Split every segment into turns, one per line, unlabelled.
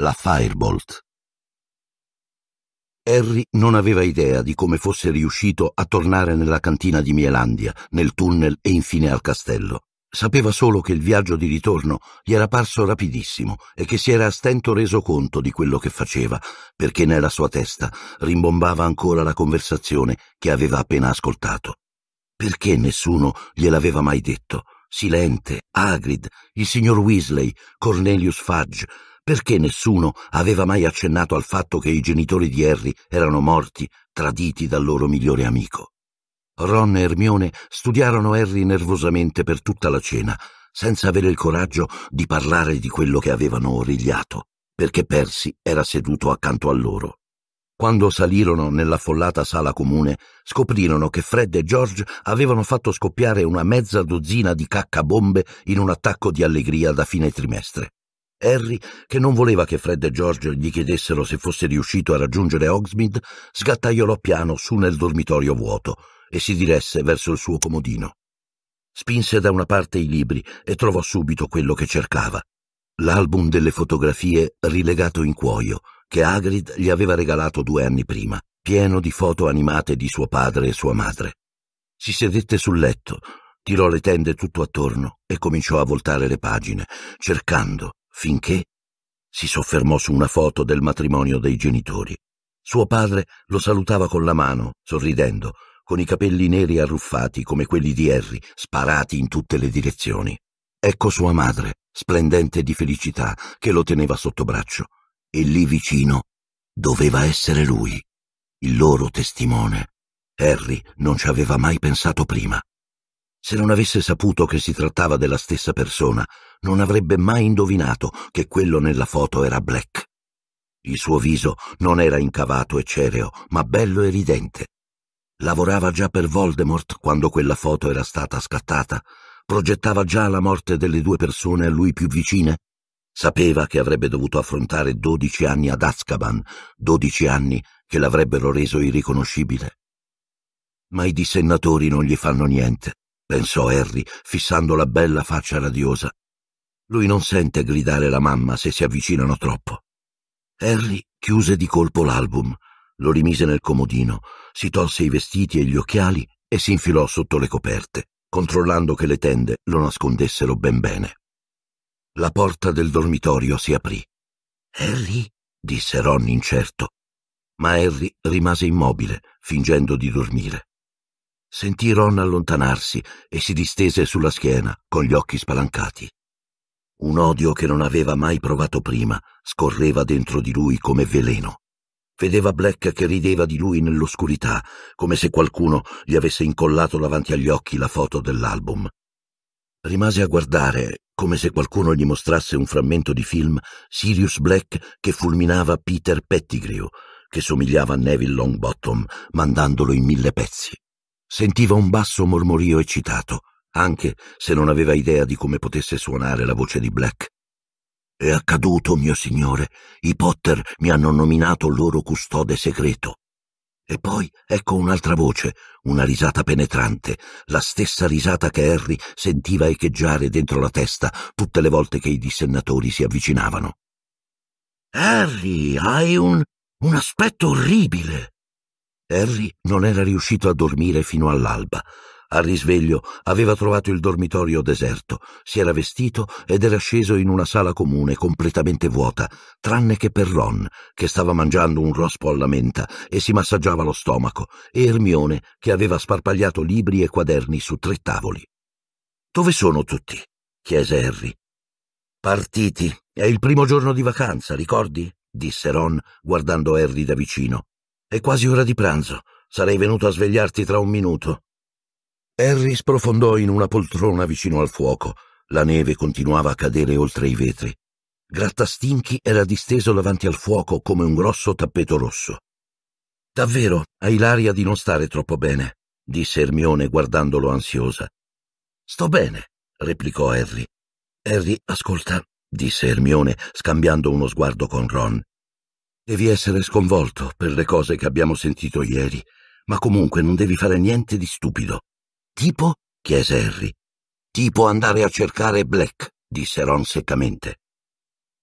la Firebolt. Harry non aveva idea di come fosse riuscito a tornare nella cantina di Mielandia, nel tunnel e infine al castello. Sapeva solo che il viaggio di ritorno gli era parso rapidissimo e che si era a stento reso conto di quello che faceva, perché nella sua testa rimbombava ancora la conversazione che aveva appena ascoltato. Perché nessuno gliel'aveva mai detto? Silente, Agrid, il signor Weasley, Cornelius Fudge, perché nessuno aveva mai accennato al fatto che i genitori di Harry erano morti, traditi dal loro migliore amico? Ron e Hermione studiarono Harry nervosamente per tutta la cena, senza avere il coraggio di parlare di quello che avevano origliato, perché Percy era seduto accanto a loro. Quando salirono nell'affollata sala comune, scoprirono che Fred e George avevano fatto scoppiare una mezza dozzina di caccabombe in un attacco di allegria da fine trimestre. Harry, che non voleva che Fred e George gli chiedessero se fosse riuscito a raggiungere Hogsmeade, sgattaiolò piano su nel dormitorio vuoto e si diresse verso il suo comodino. Spinse da una parte i libri e trovò subito quello che cercava. L'album delle fotografie rilegato in cuoio, che Hagrid gli aveva regalato due anni prima, pieno di foto animate di suo padre e sua madre. Si sedette sul letto, tirò le tende tutto attorno e cominciò a voltare le pagine, cercando, finché si soffermò su una foto del matrimonio dei genitori. Suo padre lo salutava con la mano, sorridendo, con i capelli neri arruffati come quelli di Harry, sparati in tutte le direzioni. Ecco sua madre, splendente di felicità, che lo teneva sotto braccio. E lì vicino doveva essere lui, il loro testimone. Harry non ci aveva mai pensato prima. Se non avesse saputo che si trattava della stessa persona, non avrebbe mai indovinato che quello nella foto era Black. Il suo viso non era incavato e cereo, ma bello e ridente. Lavorava già per Voldemort quando quella foto era stata scattata, progettava già la morte delle due persone a lui più vicine, sapeva che avrebbe dovuto affrontare dodici anni ad Azkaban, dodici anni che l'avrebbero reso irriconoscibile. Ma i dissennatori non gli fanno niente pensò Harry, fissando la bella faccia radiosa. Lui non sente gridare la mamma se si avvicinano troppo. Harry chiuse di colpo l'album, lo rimise nel comodino, si tolse i vestiti e gli occhiali e si infilò sotto le coperte, controllando che le tende lo nascondessero ben bene. La porta del dormitorio si aprì. Harry? disse Ron incerto. Ma Harry rimase immobile, fingendo di dormire. Sentì Ron allontanarsi e si distese sulla schiena, con gli occhi spalancati. Un odio che non aveva mai provato prima scorreva dentro di lui come veleno. Vedeva Black che rideva di lui nell'oscurità, come se qualcuno gli avesse incollato davanti agli occhi la foto dell'album. Rimase a guardare, come se qualcuno gli mostrasse un frammento di film, Sirius Black che fulminava Peter Pettigrew, che somigliava a Neville Longbottom, mandandolo in mille pezzi. Sentiva un basso mormorio eccitato, anche se non aveva idea di come potesse suonare la voce di Black. È accaduto, mio signore. I Potter mi hanno nominato loro custode segreto. E poi ecco un'altra voce, una risata penetrante, la stessa risata che Harry sentiva echeggiare dentro la testa tutte le volte che i dissennatori si avvicinavano. Harry, hai un... un aspetto orribile. Harry non era riuscito a dormire fino all'alba. Al risveglio aveva trovato il dormitorio deserto, si era vestito ed era sceso in una sala comune completamente vuota, tranne che per Ron, che stava mangiando un rospo alla menta e si massaggiava lo stomaco, e Ermione, che aveva sparpagliato libri e quaderni su tre tavoli. Dove sono tutti? chiese Harry. Partiti. È il primo giorno di vacanza, ricordi? disse Ron, guardando Harry da vicino. È quasi ora di pranzo. Sarei venuto a svegliarti tra un minuto. Harry sprofondò in una poltrona vicino al fuoco. La neve continuava a cadere oltre i vetri. Grattastinchi era disteso davanti al fuoco come un grosso tappeto rosso. Davvero, hai l'aria di non stare troppo bene, disse Ermione guardandolo ansiosa. Sto bene, replicò Harry. Harry, ascolta, disse Ermione, scambiando uno sguardo con Ron. Devi essere sconvolto per le cose che abbiamo sentito ieri, ma comunque non devi fare niente di stupido. Tipo? chiese Harry. Tipo andare a cercare Black, disse Ron seccamente.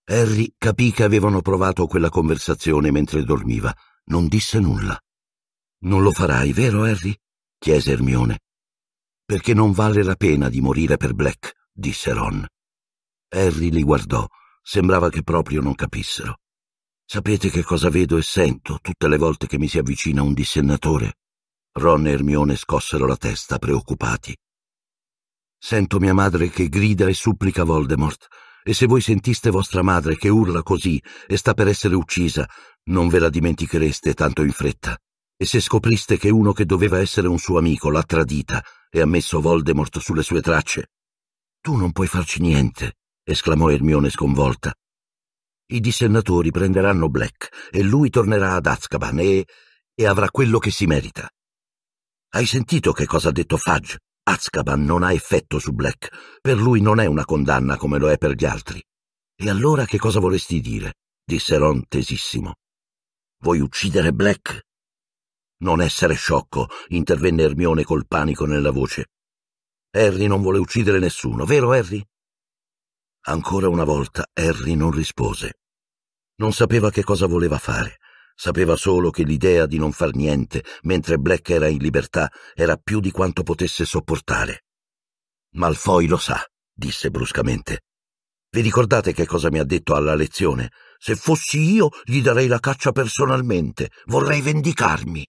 Harry capì che avevano provato quella conversazione mentre dormiva. Non disse nulla. Non lo farai, vero Harry? chiese Ermione. Perché non vale la pena di morire per Black, disse Ron. Harry li guardò. Sembrava che proprio non capissero. Sapete che cosa vedo e sento tutte le volte che mi si avvicina un dissennatore? Ron e Ermione scossero la testa, preoccupati. Sento mia madre che grida e supplica Voldemort, e se voi sentiste vostra madre che urla così e sta per essere uccisa, non ve la dimentichereste tanto in fretta. E se scopriste che uno che doveva essere un suo amico l'ha tradita e ha messo Voldemort sulle sue tracce? Tu non puoi farci niente, esclamò Ermione sconvolta. I dissennatori prenderanno Black e lui tornerà ad Azkaban e... e avrà quello che si merita. Hai sentito che cosa ha detto Fudge? Azkaban non ha effetto su Black. Per lui non è una condanna come lo è per gli altri. E allora che cosa vorresti dire? disse Ron tesissimo. Vuoi uccidere Black? Non essere sciocco, intervenne Ermione col panico nella voce. Harry non vuole uccidere nessuno, vero Harry? Ancora una volta Harry non rispose. Non sapeva che cosa voleva fare, sapeva solo che l'idea di non far niente mentre Black era in libertà era più di quanto potesse sopportare. Malfoy lo sa, disse bruscamente. Vi ricordate che cosa mi ha detto alla lezione? Se fossi io, gli darei la caccia personalmente. Vorrei vendicarmi.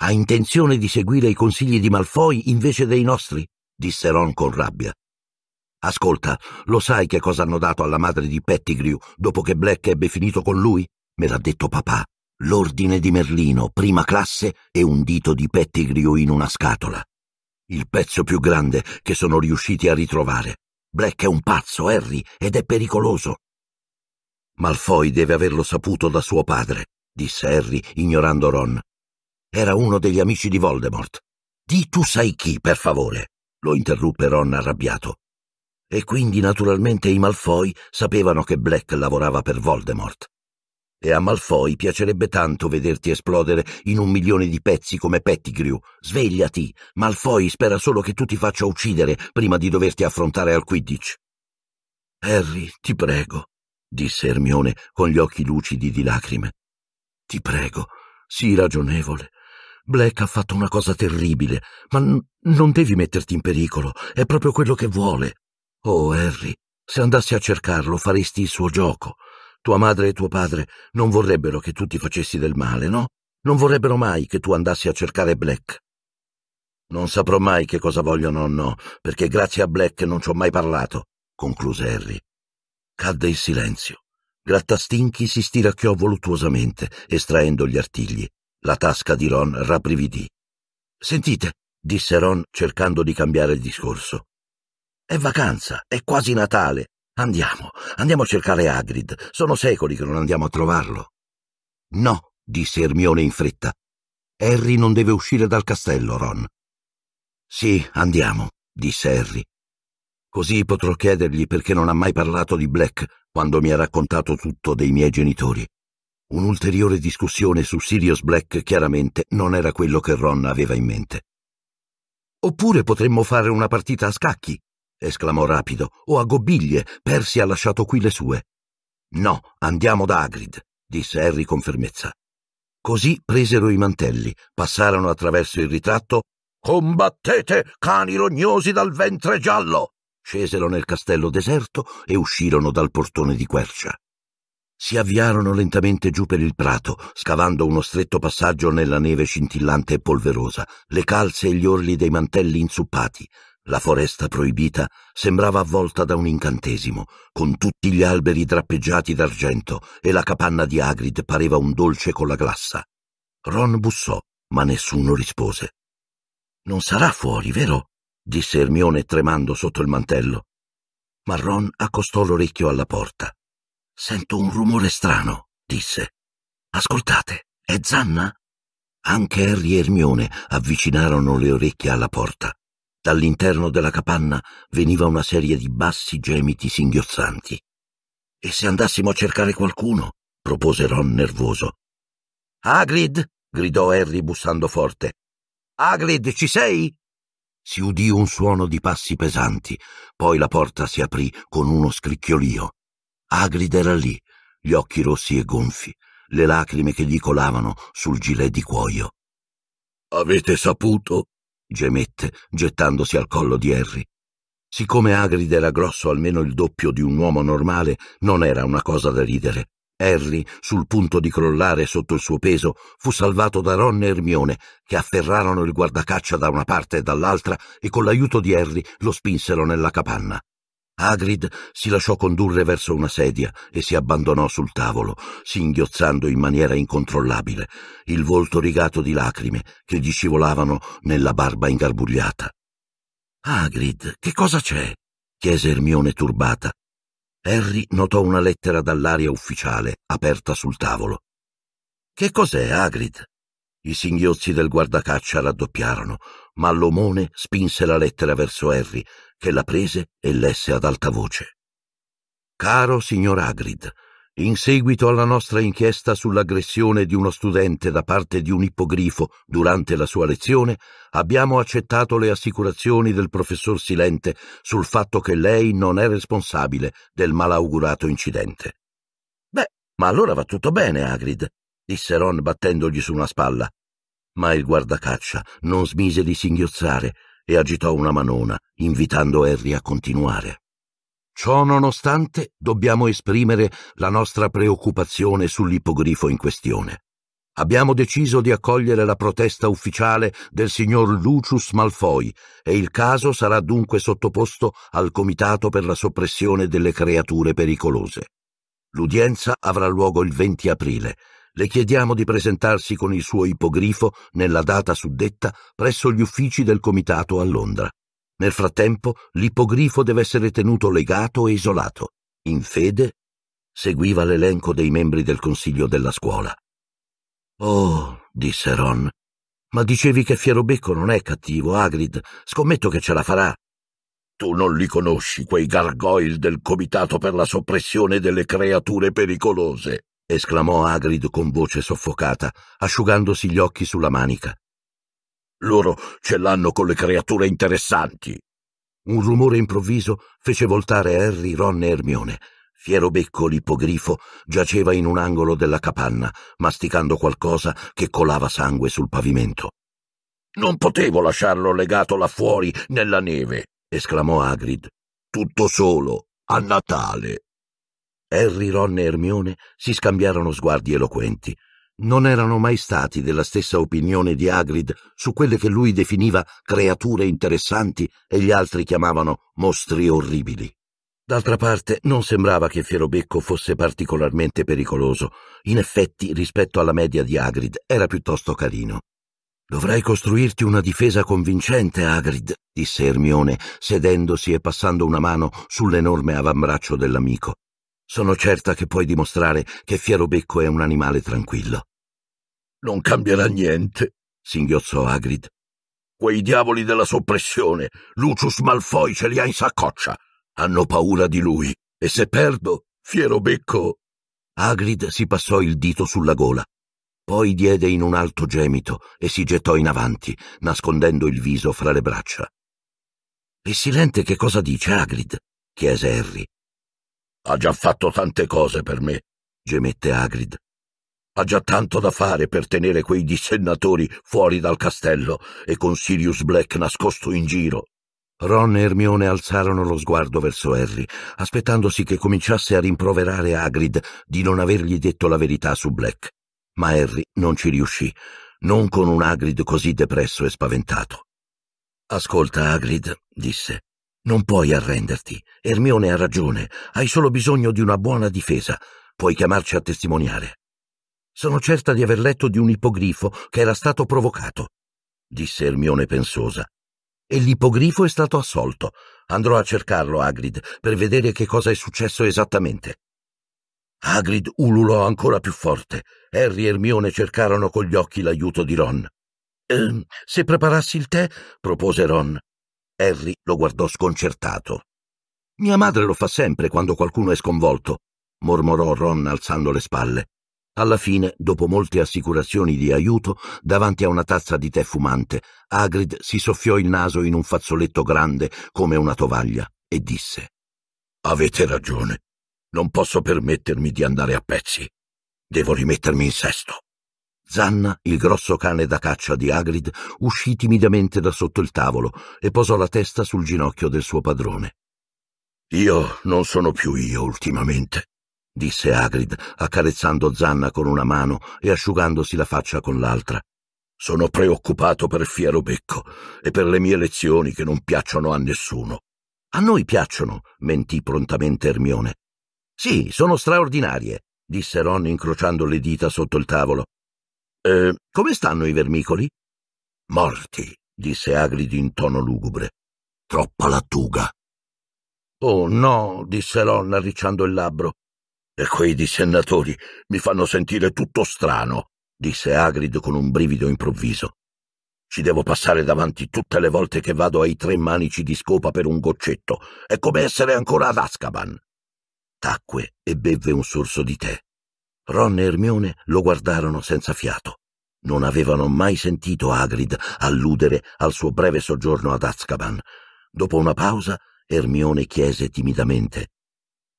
Ha intenzione di seguire i consigli di Malfoy invece dei nostri? disse Ron con rabbia. Ascolta, lo sai che cosa hanno dato alla madre di Pettigrew dopo che Black ebbe finito con lui? Me l'ha detto papà. L'ordine di Merlino, prima classe e un dito di Pettigrew in una scatola. Il pezzo più grande che sono riusciti a ritrovare. Black è un pazzo, Harry, ed è pericoloso. Malfoy deve averlo saputo da suo padre, disse Harry, ignorando Ron. Era uno degli amici di Voldemort. Di tu sai chi, per favore, lo interruppe Ron arrabbiato e quindi naturalmente i Malfoy sapevano che Black lavorava per Voldemort. E a Malfoy piacerebbe tanto vederti esplodere in un milione di pezzi come Pettigrew. Svegliati! Malfoy spera solo che tu ti faccia uccidere prima di doverti affrontare al Quidditch. Harry, ti prego, disse Ermione con gli occhi lucidi di lacrime. Ti prego, sii ragionevole. Black ha fatto una cosa terribile, ma n- non devi metterti in pericolo, è proprio quello che vuole. Oh, Harry, se andassi a cercarlo faresti il suo gioco. Tua madre e tuo padre non vorrebbero che tu ti facessi del male, no? Non vorrebbero mai che tu andassi a cercare Black. Non saprò mai che cosa vogliono o no, perché grazie a Black non ci ho mai parlato, concluse Harry. Cadde il silenzio. Grattastinchi si stiracchiò voluttuosamente, estraendo gli artigli. La tasca di Ron rabbrividì. Sentite, disse Ron cercando di cambiare il discorso. È vacanza, è quasi Natale. Andiamo, andiamo a cercare Hagrid. Sono secoli che non andiamo a trovarlo. No, disse Ermione in fretta. Harry non deve uscire dal castello, Ron. Sì, andiamo, disse Harry. Così potrò chiedergli perché non ha mai parlato di Black quando mi ha raccontato tutto dei miei genitori. Un'ulteriore discussione su Sirius Black chiaramente non era quello che Ron aveva in mente. Oppure potremmo fare una partita a scacchi, esclamò rapido. O a gobbiglie, Percy ha lasciato qui le sue. No, andiamo da Agrid, disse Harry con fermezza. Così presero i mantelli, passarono attraverso il ritratto. Combattete, cani rognosi dal ventre giallo! Scesero nel castello deserto e uscirono dal portone di quercia. Si avviarono lentamente giù per il prato, scavando uno stretto passaggio nella neve scintillante e polverosa, le calze e gli orli dei mantelli inzuppati. La foresta proibita sembrava avvolta da un incantesimo, con tutti gli alberi drappeggiati d'argento e la capanna di Agrid pareva un dolce con la glassa. Ron bussò, ma nessuno rispose. Non sarà fuori, vero? disse Ermione tremando sotto il mantello. Ma Ron accostò l'orecchio alla porta. Sento un rumore strano, disse. Ascoltate, è Zanna? Anche Harry e Ermione avvicinarono le orecchie alla porta. Dall'interno della capanna veniva una serie di bassi gemiti singhiozzanti. E se andassimo a cercare qualcuno? propose Ron nervoso. Agrid! gridò Harry bussando forte. Agrid, ci sei? Si udì un suono di passi pesanti, poi la porta si aprì con uno scricchiolio. Agrid era lì, gli occhi rossi e gonfi, le lacrime che gli colavano sul gilet di cuoio. Avete saputo? gemette, gettandosi al collo di Harry. Siccome Agrid era grosso almeno il doppio di un uomo normale, non era una cosa da ridere. Harry, sul punto di crollare sotto il suo peso, fu salvato da Ron e Ermione, che afferrarono il guardacaccia da una parte e dall'altra e con l'aiuto di Harry lo spinsero nella capanna. Hagrid si lasciò condurre verso una sedia e si abbandonò sul tavolo, singhiozzando in maniera incontrollabile, il volto rigato di lacrime che gli scivolavano nella barba ingarbugliata. Hagrid, che cosa c'è? chiese Ermione turbata. Harry notò una lettera dall'aria ufficiale aperta sul tavolo. Che cos'è, Hagrid? I singhiozzi del guardacaccia raddoppiarono, ma l'omone spinse la lettera verso Harry, che la prese e lesse ad alta voce. Caro signor Agrid, in seguito alla nostra inchiesta sull'aggressione di uno studente da parte di un ippogrifo durante la sua lezione, abbiamo accettato le assicurazioni del professor Silente sul fatto che lei non è responsabile del malaugurato incidente. Beh, ma allora va tutto bene, Agrid, disse Ron battendogli su una spalla. Ma il guardacaccia non smise di singhiozzare e agitò una manona, invitando Harry a continuare. Ciò nonostante, dobbiamo esprimere la nostra preoccupazione sull'ippogrifo in questione. Abbiamo deciso di accogliere la protesta ufficiale del signor Lucius Malfoy e il caso sarà dunque sottoposto al Comitato per la soppressione delle creature pericolose. L'udienza avrà luogo il 20 aprile le chiediamo di presentarsi con il suo ipogrifo nella data suddetta presso gli uffici del comitato a Londra. Nel frattempo l'ipogrifo deve essere tenuto legato e isolato. In fede seguiva l'elenco dei membri del consiglio della scuola. Oh, disse Ron, ma dicevi che Fierobecco non è cattivo, Agrid. Scommetto che ce la farà. Tu non li conosci, quei gargoyle del comitato per la soppressione delle creature pericolose esclamò Agrid con voce soffocata, asciugandosi gli occhi sulla manica. Loro ce l'hanno con le creature interessanti. Un rumore improvviso fece voltare Harry, Ron e Ermione. Fierobecco l'ippogrifo giaceva in un angolo della capanna, masticando qualcosa che colava sangue sul pavimento. Non potevo lasciarlo legato là fuori, nella neve, esclamò Agrid. Tutto solo, a Natale. Harry, Ron e Hermione si scambiarono sguardi eloquenti. Non erano mai stati della stessa opinione di Hagrid su quelle che lui definiva creature interessanti e gli altri chiamavano mostri orribili. D'altra parte, non sembrava che Fierobecco fosse particolarmente pericoloso. In effetti, rispetto alla media di Hagrid, era piuttosto carino. Dovrai costruirti una difesa convincente, Hagrid, disse Hermione, sedendosi e passando una mano sull'enorme avambraccio dell'amico. Sono certa che puoi dimostrare che Fiero Becco è un animale tranquillo. Non cambierà niente, singhiozzò Agrid. Quei diavoli della soppressione, Lucius Malfoy ce li ha in saccoccia. Hanno paura di lui, e se perdo, Fiero Becco. Agrid si passò il dito sulla gola. Poi diede in un alto gemito e si gettò in avanti, nascondendo il viso fra le braccia. E Silente che cosa dice, Agrid? chiese Harry. Ha già fatto tante cose per me, gemette Agrid. Ha già tanto da fare per tenere quei dissennatori fuori dal castello e con Sirius Black nascosto in giro. Ron e Hermione alzarono lo sguardo verso Harry, aspettandosi che cominciasse a rimproverare Agrid di non avergli detto la verità su Black. Ma Harry non ci riuscì, non con un Agrid così depresso e spaventato. Ascolta, Agrid, disse. Non puoi arrenderti. Ermione ha ragione. Hai solo bisogno di una buona difesa. Puoi chiamarci a testimoniare. Sono certa di aver letto di un ippogrifo che era stato provocato, disse Ermione pensosa. E l'ippogrifo è stato assolto. Andrò a cercarlo, Agrid, per vedere che cosa è successo esattamente. Agrid ululò ancora più forte. Harry e Ermione cercarono con gli occhi l'aiuto di Ron. Ehm, se preparassi il tè, propose Ron. Harry lo guardò sconcertato. Mia madre lo fa sempre quando qualcuno è sconvolto, mormorò Ron alzando le spalle. Alla fine, dopo molte assicurazioni di aiuto, davanti a una tazza di tè fumante, Agrid si soffiò il naso in un fazzoletto grande come una tovaglia e disse Avete ragione. Non posso permettermi di andare a pezzi. Devo rimettermi in sesto. Zanna, il grosso cane da caccia di Agrid, uscì timidamente da sotto il tavolo e posò la testa sul ginocchio del suo padrone. Io non sono più io ultimamente, disse Agrid, accarezzando Zanna con una mano e asciugandosi la faccia con l'altra. Sono preoccupato per Fiero Becco e per le mie lezioni che non piacciono a nessuno. A noi piacciono, mentì prontamente Ermione. Sì, sono straordinarie, disse Ron incrociando le dita sotto il tavolo. Eh, come stanno i vermicoli? Morti, disse Agrid in tono lugubre. Troppa lattuga. Oh no, disse Lon arricciando il labbro. E quei dissennatori mi fanno sentire tutto strano, disse Agrid con un brivido improvviso. Ci devo passare davanti tutte le volte che vado ai tre manici di scopa per un goccetto. È come essere ancora ad Ascaban. Tacque e bevve un sorso di tè. Ron e Hermione lo guardarono senza fiato. Non avevano mai sentito Hagrid alludere al suo breve soggiorno ad Azkaban. Dopo una pausa, Hermione chiese timidamente: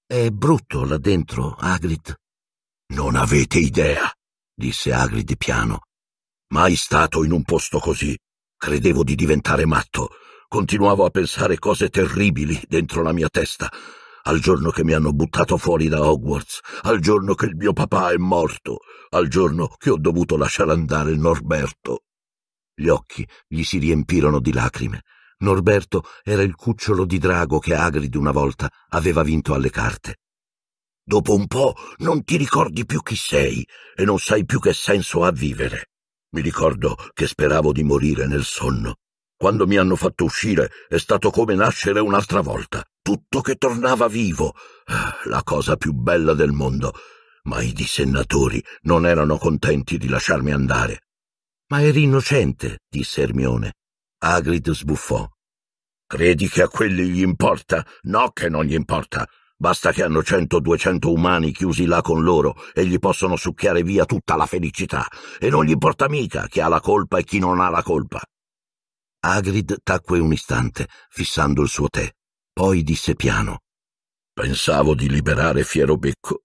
È brutto là dentro, Hagrid? Non avete idea, disse Hagrid piano. Mai stato in un posto così. Credevo di diventare matto. Continuavo a pensare cose terribili dentro la mia testa al giorno che mi hanno buttato fuori da Hogwarts, al giorno che il mio papà è morto, al giorno che ho dovuto lasciare andare Norberto. Gli occhi gli si riempirono di lacrime. Norberto era il cucciolo di drago che Agrid una volta aveva vinto alle carte. Dopo un po' non ti ricordi più chi sei e non sai più che senso ha vivere. Mi ricordo che speravo di morire nel sonno. Quando mi hanno fatto uscire è stato come nascere un'altra volta tutto che tornava vivo. La cosa più bella del mondo. Ma i dissennatori non erano contenti di lasciarmi andare. Ma eri innocente, disse Ermione. Agrid sbuffò. Credi che a quelli gli importa? No che non gli importa. Basta che hanno 100 duecento umani chiusi là con loro e gli possono succhiare via tutta la felicità. E non gli importa mica chi ha la colpa e chi non ha la colpa. Agrid tacque un istante, fissando il suo tè. Poi disse piano: Pensavo di liberare Fierobecco,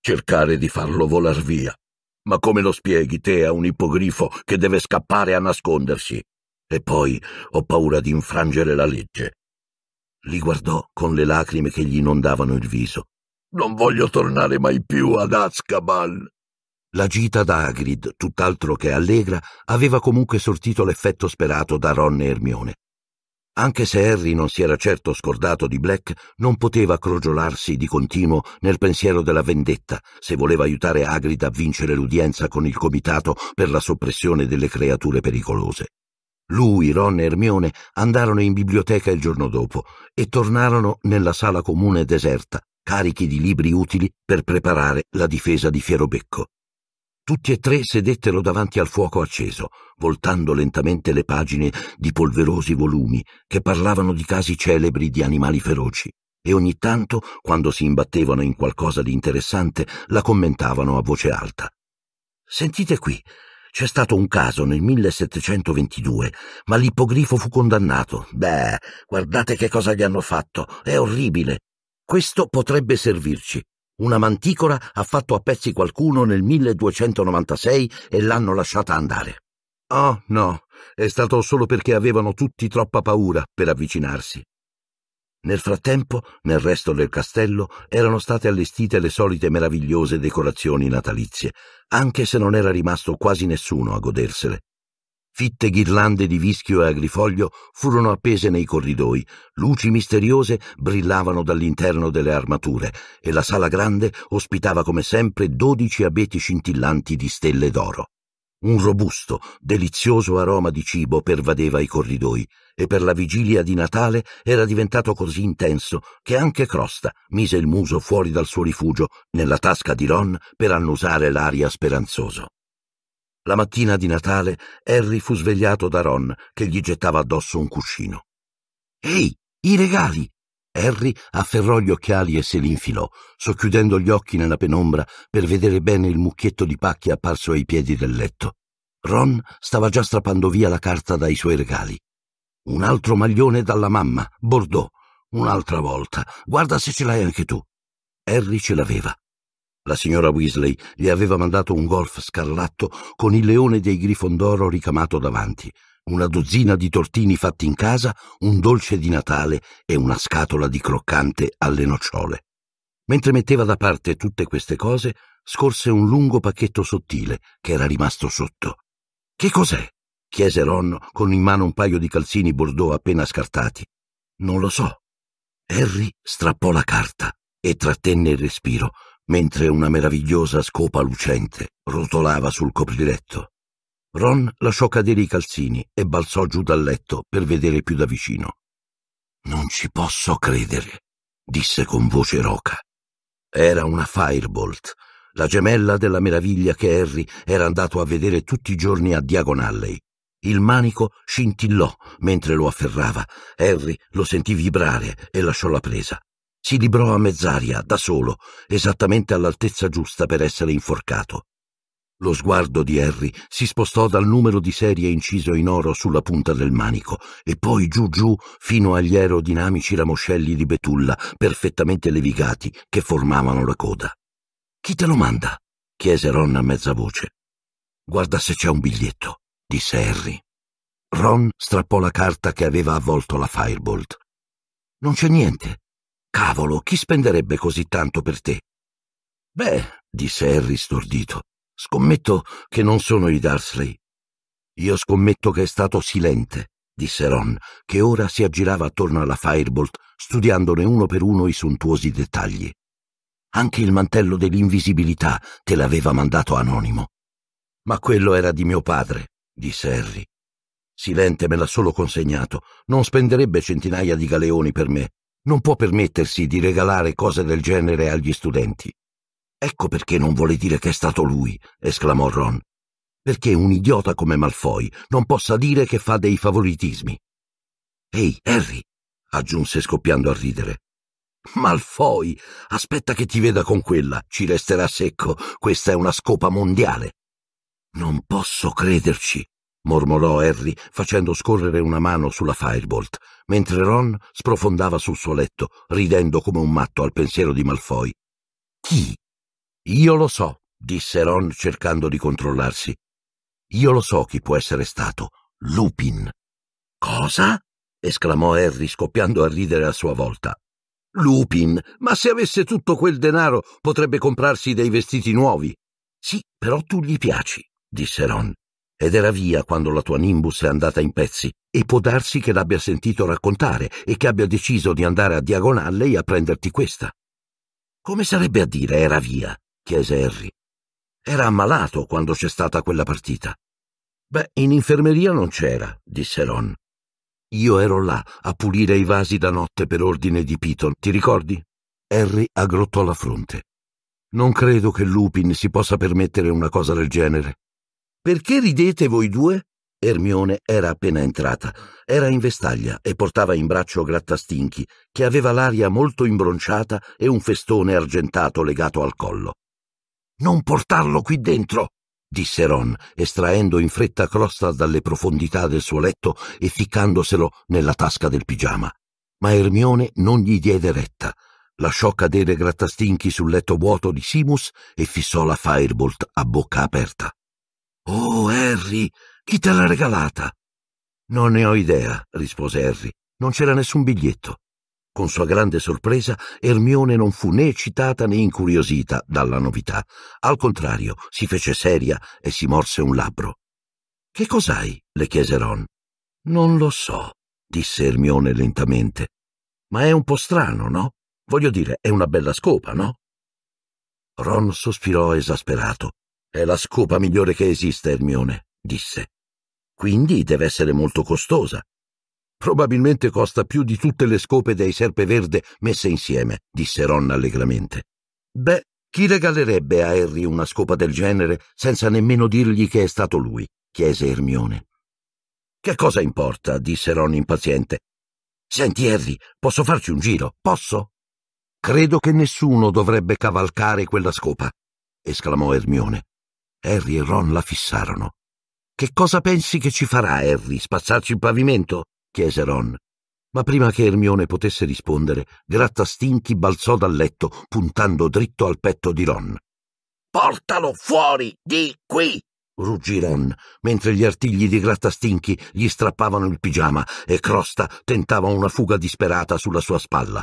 cercare di farlo volar via. Ma come lo spieghi te a un ippogrifo che deve scappare a nascondersi? E poi ho paura di infrangere la legge. Li guardò con le lacrime che gli inondavano il viso. Non voglio tornare mai più ad Azkaban. La gita d'Agrid, tutt'altro che allegra, aveva comunque sortito l'effetto sperato da Ron e Ermione. Anche se Harry non si era certo scordato di Black, non poteva crogiolarsi di continuo nel pensiero della vendetta se voleva aiutare Hagrid a vincere l'udienza con il comitato per la soppressione delle creature pericolose. Lui, Ron e Hermione andarono in biblioteca il giorno dopo e tornarono nella sala comune deserta, carichi di libri utili per preparare la difesa di Fierobecco. Tutti e tre sedettero davanti al fuoco acceso, voltando lentamente le pagine di polverosi volumi che parlavano di casi celebri di animali feroci e ogni tanto, quando si imbattevano in qualcosa di interessante, la commentavano a voce alta. Sentite qui, c'è stato un caso nel 1722, ma l'ippogrifo fu condannato. Beh, guardate che cosa gli hanno fatto, è orribile. Questo potrebbe servirci. Una manticora ha fatto a pezzi qualcuno nel 1296 e l'hanno lasciata andare. Oh no, è stato solo perché avevano tutti troppa paura per avvicinarsi. Nel frattempo, nel resto del castello erano state allestite le solite meravigliose decorazioni natalizie, anche se non era rimasto quasi nessuno a godersele. Fitte ghirlande di vischio e agrifoglio furono appese nei corridoi, luci misteriose brillavano dall'interno delle armature e la sala grande ospitava come sempre dodici abeti scintillanti di stelle d'oro. Un robusto, delizioso aroma di cibo pervadeva i corridoi e per la vigilia di Natale era diventato così intenso che anche Crosta mise il muso fuori dal suo rifugio nella tasca di Ron per annusare l'aria speranzoso. La mattina di Natale Harry fu svegliato da Ron che gli gettava addosso un cuscino. Ehi, i regali! Harry afferrò gli occhiali e se li infilò, socchiudendo gli occhi nella penombra per vedere bene il mucchietto di pacchi apparso ai piedi del letto. Ron stava già strappando via la carta dai suoi regali. Un altro maglione dalla mamma, Bordeaux. Un'altra volta. Guarda se ce l'hai anche tu. Harry ce l'aveva. La signora Weasley gli aveva mandato un golf scarlatto con il leone dei Grifondoro ricamato davanti, una dozzina di tortini fatti in casa, un dolce di Natale e una scatola di croccante alle nocciole. Mentre metteva da parte tutte queste cose, scorse un lungo pacchetto sottile che era rimasto sotto. Che cos'è? chiese Ron con in mano un paio di calzini bordeaux appena scartati. Non lo so. Harry strappò la carta e trattenne il respiro, mentre una meravigliosa scopa lucente rotolava sul copriletto. Ron lasciò cadere i calzini e balzò giù dal letto per vedere più da vicino. Non ci posso credere, disse con voce roca. Era una Firebolt, la gemella della meraviglia che Harry era andato a vedere tutti i giorni a Diagon Alley. Il manico scintillò mentre lo afferrava. Harry lo sentì vibrare e lasciò la presa si librò a mezz'aria, da solo, esattamente all'altezza giusta per essere inforcato. Lo sguardo di Harry si spostò dal numero di serie inciso in oro sulla punta del manico e poi giù giù fino agli aerodinamici ramoscelli di betulla perfettamente levigati che formavano la coda. Chi te lo manda? chiese Ron a mezza voce. Guarda se c'è un biglietto, disse Harry. Ron strappò la carta che aveva avvolto la Firebolt. Non c'è niente, Cavolo, chi spenderebbe così tanto per te? Beh, disse Harry stordito, scommetto che non sono i Darsley. Io scommetto che è stato Silente, disse Ron, che ora si aggirava attorno alla Firebolt, studiandone uno per uno i sontuosi dettagli. Anche il mantello dell'invisibilità te l'aveva mandato anonimo. Ma quello era di mio padre, disse Harry. Silente me l'ha solo consegnato, non spenderebbe centinaia di galeoni per me, non può permettersi di regalare cose del genere agli studenti. Ecco perché non vuole dire che è stato lui, esclamò Ron. Perché un idiota come Malfoy non possa dire che fa dei favoritismi. Ehi, Harry, aggiunse scoppiando a ridere. Malfoy, aspetta che ti veda con quella, ci resterà secco, questa è una scopa mondiale. Non posso crederci, mormorò Harry facendo scorrere una mano sulla Firebolt, mentre Ron sprofondava sul suo letto, ridendo come un matto al pensiero di Malfoy. Chi? Io lo so, disse Ron cercando di controllarsi. Io lo so chi può essere stato. Lupin. Cosa? esclamò Harry scoppiando a ridere a sua volta. Lupin, ma se avesse tutto quel denaro potrebbe comprarsi dei vestiti nuovi. Sì, però tu gli piaci, disse Ron ed era via quando la tua Nimbus è andata in pezzi, e può darsi che l'abbia sentito raccontare e che abbia deciso di andare a Diagonale e a prenderti questa. Come sarebbe a dire era via? chiese Harry. Era ammalato quando c'è stata quella partita. Beh, in infermeria non c'era, disse Ron. Io ero là a pulire i vasi da notte per ordine di Piton, ti ricordi? Harry aggrottò la fronte. Non credo che Lupin si possa permettere una cosa del genere. Perché ridete voi due? Ermione era appena entrata, era in vestaglia e portava in braccio Grattastinchi, che aveva l'aria molto imbronciata e un festone argentato legato al collo. Non portarlo qui dentro! disse Ron, estraendo in fretta Crosta dalle profondità del suo letto e ficcandoselo nella tasca del pigiama. Ma Ermione non gli diede retta. Lasciò cadere Grattastinchi sul letto vuoto di Simus e fissò la Firebolt a bocca aperta. Oh, Harry, chi te l'ha regalata? Non ne ho idea, rispose Harry. Non c'era nessun biglietto. Con sua grande sorpresa, Ermione non fu né eccitata né incuriosita dalla novità. Al contrario, si fece seria e si morse un labbro. Che cos'hai? le chiese Ron. Non lo so, disse Ermione lentamente. Ma è un po' strano, no? Voglio dire, è una bella scopa, no? Ron sospirò esasperato. È la scopa migliore che esista, Ermione, disse. Quindi deve essere molto costosa. Probabilmente costa più di tutte le scope dei Serpeverde messe insieme, disse Ron allegramente. Beh, chi regalerebbe a Harry una scopa del genere senza nemmeno dirgli che è stato lui? chiese Ermione. Che cosa importa? disse Ron impaziente. Senti, Harry, posso farci un giro? Posso? Credo che nessuno dovrebbe cavalcare quella scopa, esclamò Ermione. Harry e Ron la fissarono. Che cosa pensi che ci farà Harry? Spazzarci il pavimento? chiese Ron. Ma prima che Ermione potesse rispondere, Grattastinchi balzò dal letto, puntando dritto al petto di Ron. Portalo fuori di qui! ruggì Ron, mentre gli artigli di Grattastinchi gli strappavano il pigiama e Crosta tentava una fuga disperata sulla sua spalla.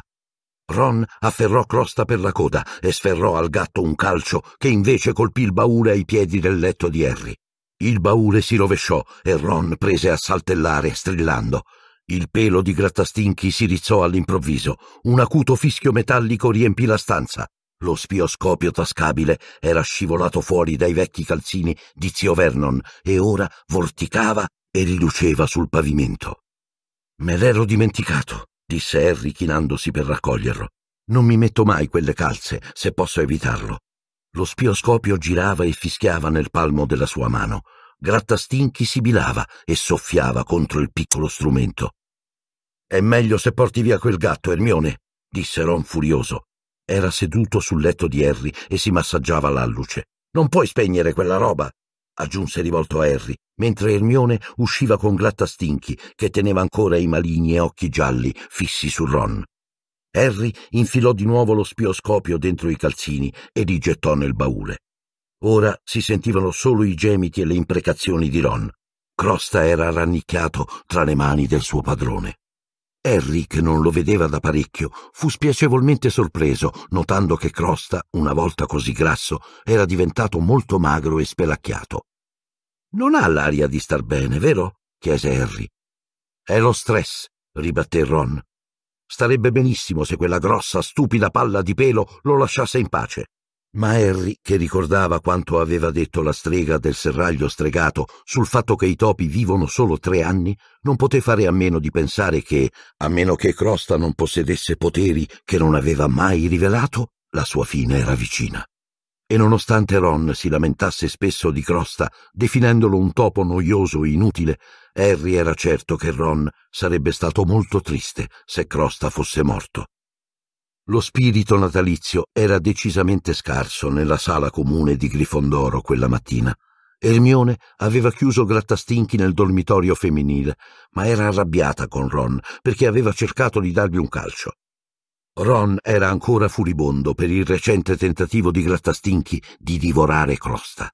Ron afferrò Crosta per la coda e sferrò al gatto un calcio che invece colpì il baule ai piedi del letto di Harry. Il baule si rovesciò e Ron prese a saltellare strillando. Il pelo di Grattastinchi si rizzò all'improvviso. Un acuto fischio metallico riempì la stanza. Lo spioscopio tascabile era scivolato fuori dai vecchi calzini di zio Vernon e ora vorticava e riluceva sul pavimento. Me l'ero dimenticato disse Harry chinandosi per raccoglierlo. Non mi metto mai quelle calze, se posso evitarlo. Lo spioscopio girava e fischiava nel palmo della sua mano. Grattastinchi sibilava e soffiava contro il piccolo strumento. È meglio se porti via quel gatto, Ermione, disse Ron furioso. Era seduto sul letto di Harry e si massaggiava l'alluce. Non puoi spegnere quella roba aggiunse rivolto a Harry, mentre Ermione usciva con Glattastinchi, che teneva ancora i maligni e occhi gialli fissi su Ron. Harry infilò di nuovo lo spioscopio dentro i calzini e li gettò nel baule. Ora si sentivano solo i gemiti e le imprecazioni di Ron. Crosta era rannicchiato tra le mani del suo padrone. Harry, che non lo vedeva da parecchio, fu spiacevolmente sorpreso, notando che Crosta, una volta così grasso, era diventato molto magro e spelacchiato. Non ha l'aria di star bene, vero? chiese Harry. È lo stress, ribatté Ron. Starebbe benissimo se quella grossa, stupida palla di pelo lo lasciasse in pace. Ma Harry, che ricordava quanto aveva detto la strega del serraglio stregato sul fatto che i topi vivono solo tre anni, non poté fare a meno di pensare che, a meno che Crosta non possedesse poteri che non aveva mai rivelato, la sua fine era vicina. E nonostante Ron si lamentasse spesso di Crosta, definendolo un topo noioso e inutile, Harry era certo che Ron sarebbe stato molto triste se Crosta fosse morto. Lo spirito natalizio era decisamente scarso nella sala comune di Grifondoro quella mattina. Ermione aveva chiuso Grattastinchi nel dormitorio femminile, ma era arrabbiata con Ron perché aveva cercato di dargli un calcio. Ron era ancora furibondo per il recente tentativo di Grattastinchi di divorare Crosta.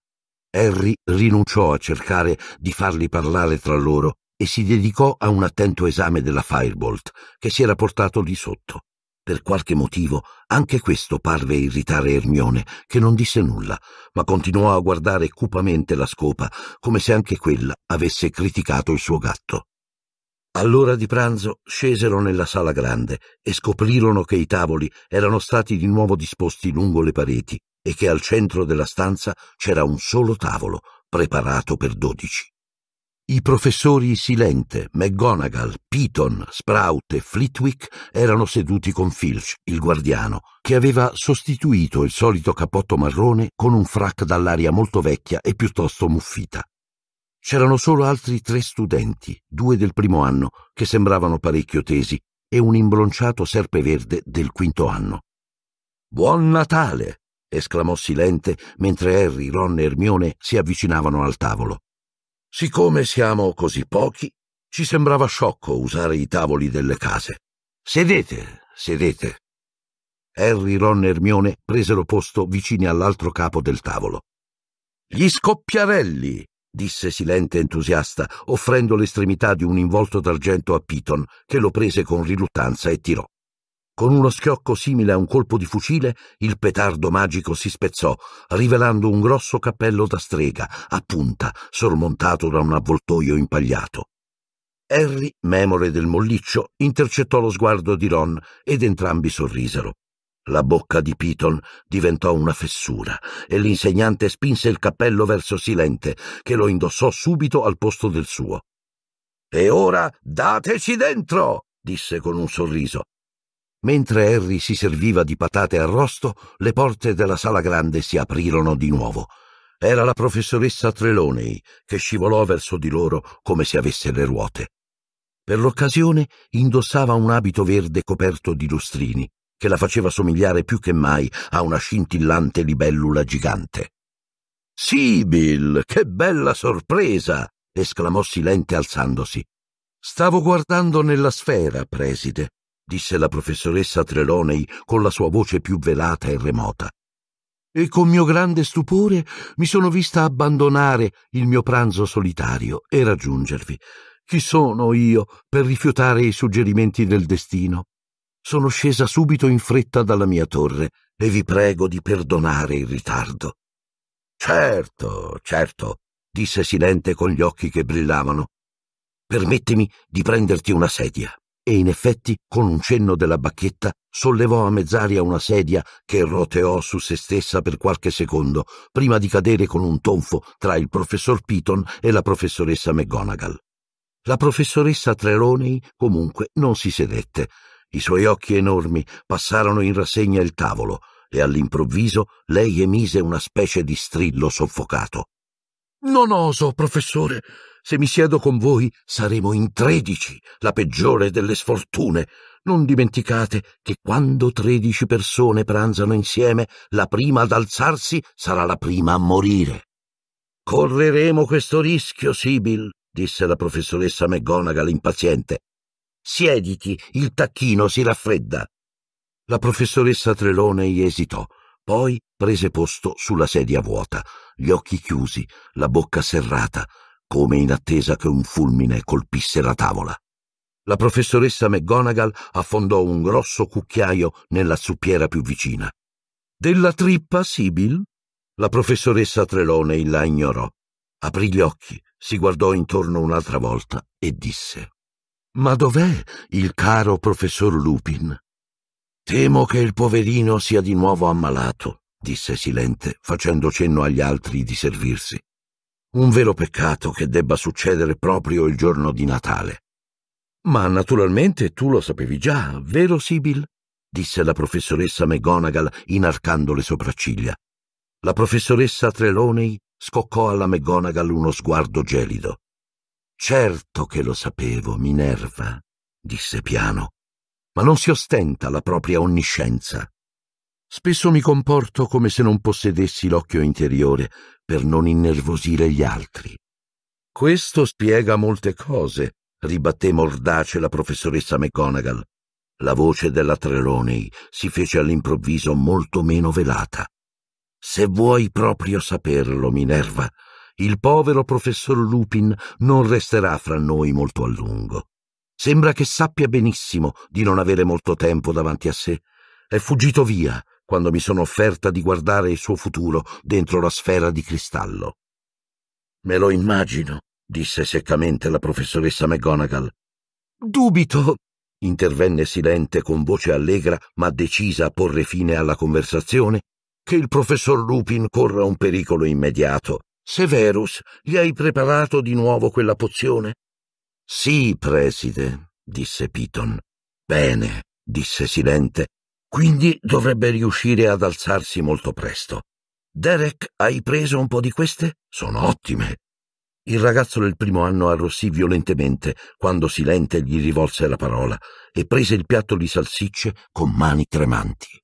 Harry rinunciò a cercare di farli parlare tra loro e si dedicò a un attento esame della Firebolt che si era portato lì sotto. Per qualche motivo anche questo parve irritare Ermione, che non disse nulla, ma continuò a guardare cupamente la scopa, come se anche quella avesse criticato il suo gatto. All'ora di pranzo scesero nella sala grande e scoprirono che i tavoli erano stati di nuovo disposti lungo le pareti e che al centro della stanza c'era un solo tavolo preparato per dodici. I professori Silente, McGonagall, Piton, Sprout e Flitwick erano seduti con Filch, il guardiano, che aveva sostituito il solito cappotto marrone con un frac dall'aria molto vecchia e piuttosto muffita. C'erano solo altri tre studenti, due del primo anno, che sembravano parecchio tesi, e un imbronciato serpeverde del quinto anno. Buon Natale! esclamò Silente mentre Harry, Ron e Ermione si avvicinavano al tavolo. Siccome siamo così pochi, ci sembrava sciocco usare i tavoli delle case. Sedete, sedete. Harry, Ron e Hermione presero posto vicini all'altro capo del tavolo. Gli scoppiarelli, disse Silente entusiasta, offrendo l'estremità di un involto d'argento a Piton, che lo prese con riluttanza e tirò. Con uno schiocco simile a un colpo di fucile, il petardo magico si spezzò, rivelando un grosso cappello da strega, a punta, sormontato da un avvoltoio impagliato. Harry, memore del molliccio, intercettò lo sguardo di Ron ed entrambi sorrisero. La bocca di Piton diventò una fessura e l'insegnante spinse il cappello verso Silente, che lo indossò subito al posto del suo. E ora dateci dentro! disse con un sorriso. Mentre Harry si serviva di patate arrosto, le porte della sala grande si aprirono di nuovo. Era la professoressa Trelawney che scivolò verso di loro come se avesse le ruote. Per l'occasione indossava un abito verde coperto di lustrini, che la faceva somigliare più che mai a una scintillante libellula gigante. Sibyl, che bella sorpresa! esclamò Silente alzandosi. Stavo guardando nella sfera, preside disse la professoressa Trelawney con la sua voce più velata e remota. E con mio grande stupore mi sono vista abbandonare il mio pranzo solitario e raggiungervi. Chi sono io per rifiutare i suggerimenti del destino? Sono scesa subito in fretta dalla mia torre e vi prego di perdonare il ritardo. Certo, certo, disse Silente con gli occhi che brillavano. Permettimi di prenderti una sedia e in effetti, con un cenno della bacchetta, sollevò a mezz'aria una sedia che roteò su se stessa per qualche secondo, prima di cadere con un tonfo tra il professor Piton e la professoressa McGonagall. La professoressa Treloney comunque non si sedette. I suoi occhi enormi passarono in rassegna il tavolo e all'improvviso lei emise una specie di strillo soffocato. Non oso, professore, se mi siedo con voi saremo in tredici, la peggiore delle sfortune. Non dimenticate che quando tredici persone pranzano insieme, la prima ad alzarsi sarà la prima a morire. Correremo questo rischio, Sibyl, disse la professoressa McGonagall impaziente. Siediti, il tacchino si raffredda. La professoressa Treloney esitò, poi prese posto sulla sedia vuota, gli occhi chiusi, la bocca serrata, come in attesa che un fulmine colpisse la tavola. La professoressa McGonagall affondò un grosso cucchiaio nella zuppiera più vicina. Della trippa, Sibyl? La professoressa Treloney la ignorò. Aprì gli occhi, si guardò intorno un'altra volta e disse: Ma dov'è il caro professor Lupin? Temo che il poverino sia di nuovo ammalato, disse Silente, facendo cenno agli altri di servirsi. Un vero peccato che debba succedere proprio il giorno di Natale. Ma naturalmente tu lo sapevi già, vero Sibyl? disse la professoressa McGonagall inarcando le sopracciglia. La professoressa Trelawney scoccò alla McGonagall uno sguardo gelido. Certo che lo sapevo, Minerva, disse piano, ma non si ostenta la propria onniscienza. Spesso mi comporto come se non possedessi l'occhio interiore per non innervosire gli altri. Questo spiega molte cose, ribatté mordace la professoressa McGonagall. La voce della Trelawney si fece all'improvviso molto meno velata. Se vuoi proprio saperlo, Minerva, il povero professor Lupin non resterà fra noi molto a lungo. Sembra che sappia benissimo di non avere molto tempo davanti a sé. È fuggito via quando mi sono offerta di guardare il suo futuro dentro la sfera di cristallo. Me lo immagino, disse seccamente la professoressa McGonagall. Dubito, intervenne Silente con voce allegra ma decisa a porre fine alla conversazione, che il professor Lupin corra un pericolo immediato. Severus, gli hai preparato di nuovo quella pozione? Sì, preside, disse Piton. Bene, disse Silente, quindi dovrebbe riuscire ad alzarsi molto presto. Derek, hai preso un po' di queste? Sono ottime. Il ragazzo del primo anno arrossì violentemente quando Silente gli rivolse la parola e prese il piatto di salsicce con mani tremanti.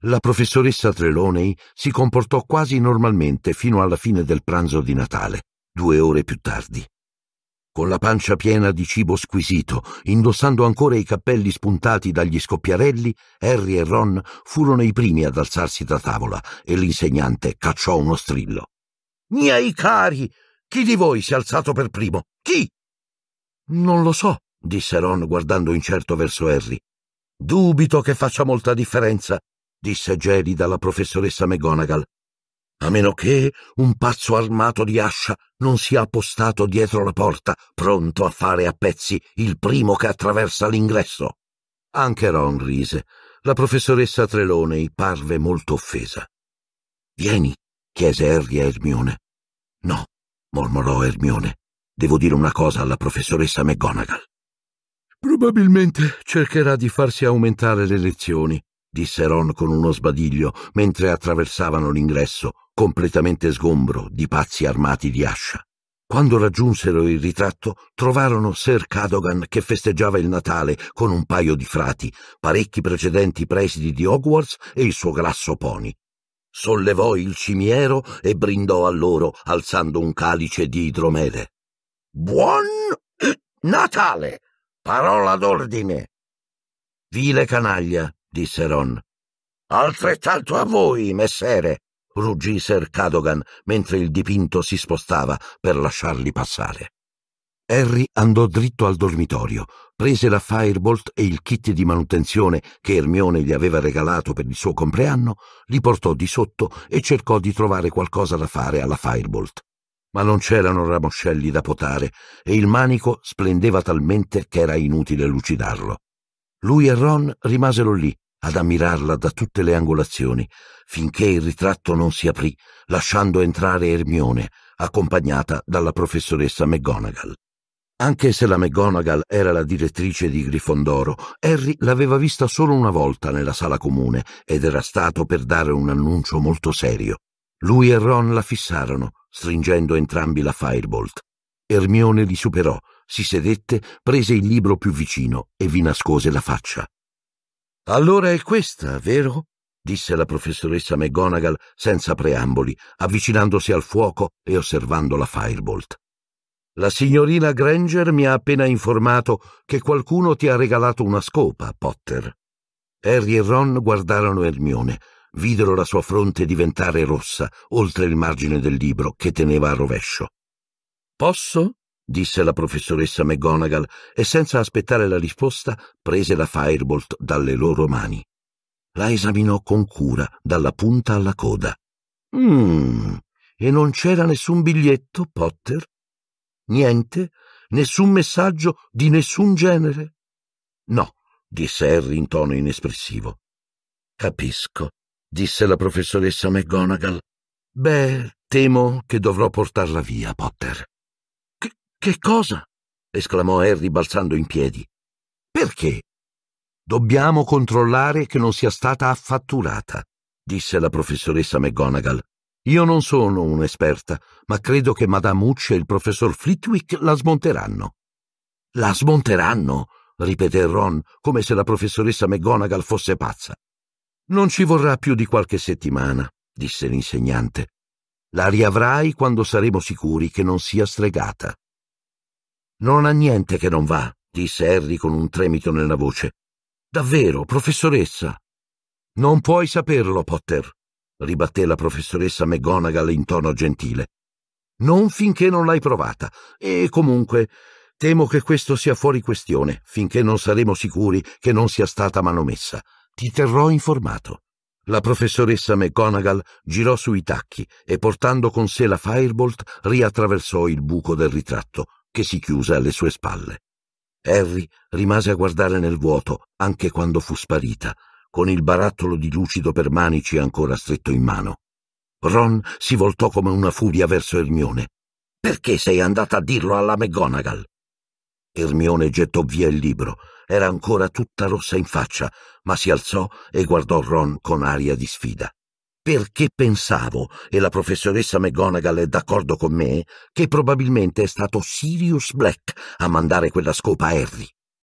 La professoressa Trelonei si comportò quasi normalmente fino alla fine del pranzo di Natale, due ore più tardi con la pancia piena di cibo squisito, indossando ancora i cappelli spuntati dagli scoppiarelli, Harry e Ron furono i primi ad alzarsi da tavola e l'insegnante cacciò uno strillo. Miei cari, chi di voi si è alzato per primo? Chi? Non lo so, disse Ron guardando incerto verso Harry. Dubito che faccia molta differenza, disse gelida dalla professoressa McGonagall a meno che un pazzo armato di ascia non sia appostato dietro la porta, pronto a fare a pezzi il primo che attraversa l'ingresso. Anche Ron rise. La professoressa Trelonei parve molto offesa. Vieni, chiese Harry a Ermione. No, mormorò Ermione. Devo dire una cosa alla professoressa McGonagall. Probabilmente cercherà di farsi aumentare le lezioni, disse Ron con uno sbadiglio mentre attraversavano l'ingresso, completamente sgombro di pazzi armati di ascia. Quando raggiunsero il ritratto, trovarono Sir Cadogan che festeggiava il Natale con un paio di frati, parecchi precedenti presidi di Hogwarts e il suo grasso pony. Sollevò il cimiero e brindò a loro alzando un calice di idromele. Buon Natale! Parola d'ordine! Vile canaglia, disse Ron. Altrettanto a voi, messere, ruggì Sir Cadogan mentre il dipinto si spostava per lasciarli passare. Harry andò dritto al dormitorio, prese la Firebolt e il kit di manutenzione che Ermione gli aveva regalato per il suo compleanno, li portò di sotto e cercò di trovare qualcosa da fare alla Firebolt. Ma non c'erano ramoscelli da potare e il manico splendeva talmente che era inutile lucidarlo. Lui e Ron rimasero lì, ad ammirarla da tutte le angolazioni, finché il ritratto non si aprì, lasciando entrare Ermione, accompagnata dalla professoressa McGonagall. Anche se la McGonagall era la direttrice di Grifondoro, Harry l'aveva vista solo una volta nella sala comune ed era stato per dare un annuncio molto serio. Lui e Ron la fissarono, stringendo entrambi la Firebolt. Ermione li superò, si sedette, prese il libro più vicino e vi nascose la faccia. Allora è questa, vero? disse la professoressa McGonagall senza preamboli, avvicinandosi al fuoco e osservando la Firebolt. La signorina Granger mi ha appena informato che qualcuno ti ha regalato una scopa, Potter. Harry e Ron guardarono Ermione, videro la sua fronte diventare rossa, oltre il margine del libro che teneva a rovescio. Posso? disse la professoressa McGonagall e senza aspettare la risposta prese la Firebolt dalle loro mani. La esaminò con cura, dalla punta alla coda. Mmm, e non c'era nessun biglietto, Potter? Niente? Nessun messaggio di nessun genere? No, disse Harry in tono inespressivo. Capisco, disse la professoressa McGonagall. Beh, temo che dovrò portarla via, Potter. Che cosa? esclamò Harry balzando in piedi. Perché? Dobbiamo controllare che non sia stata affatturata, disse la professoressa McGonagall. Io non sono un'esperta, ma credo che Madame Hooch e il professor Flitwick la smonteranno. La smonteranno? ripeté Ron, come se la professoressa McGonagall fosse pazza. Non ci vorrà più di qualche settimana, disse l'insegnante. La riavrai quando saremo sicuri che non sia stregata. Non ha niente che non va, disse Harry con un tremito nella voce. Davvero, professoressa. Non puoi saperlo, Potter, ribatté la professoressa McGonagall in tono gentile. Non finché non l'hai provata. E comunque, temo che questo sia fuori questione, finché non saremo sicuri che non sia stata manomessa. Ti terrò informato. La professoressa McGonagall girò sui tacchi e portando con sé la Firebolt riattraversò il buco del ritratto, che si chiuse alle sue spalle. Harry rimase a guardare nel vuoto anche quando fu sparita, con il barattolo di lucido per manici ancora stretto in mano. Ron si voltò come una furia verso Ermione. Perché sei andata a dirlo alla McGonagall? Ermione gettò via il libro. Era ancora tutta rossa in faccia, ma si alzò e guardò Ron con aria di sfida perché pensavo, e la professoressa McGonagall è d'accordo con me, che probabilmente è stato Sirius Black a mandare quella scopa a Harry.